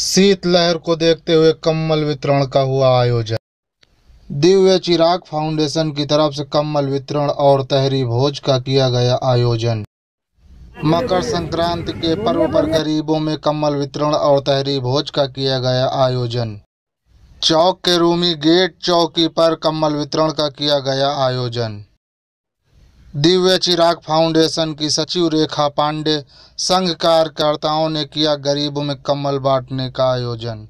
शीत लहर को देखते हुए कम्बल वितरण का हुआ आयोजन दिव्य चिराग फाउंडेशन की तरफ से कम्बल वितरण और तहरी भोज का किया गया आयोजन मकर संक्रांति के पर्व पर गरीबों में कम्बल वितरण और तहरी भोज का किया गया आयोजन चौक के रूमी गेट चौकी पर कम्बल वितरण का किया गया आयोजन दिव्य चिराग फाउंडेशन की सचिव रेखा पांडे संघ कार्यकर्ताओं ने किया गरीबों में कम्बल बांटने का आयोजन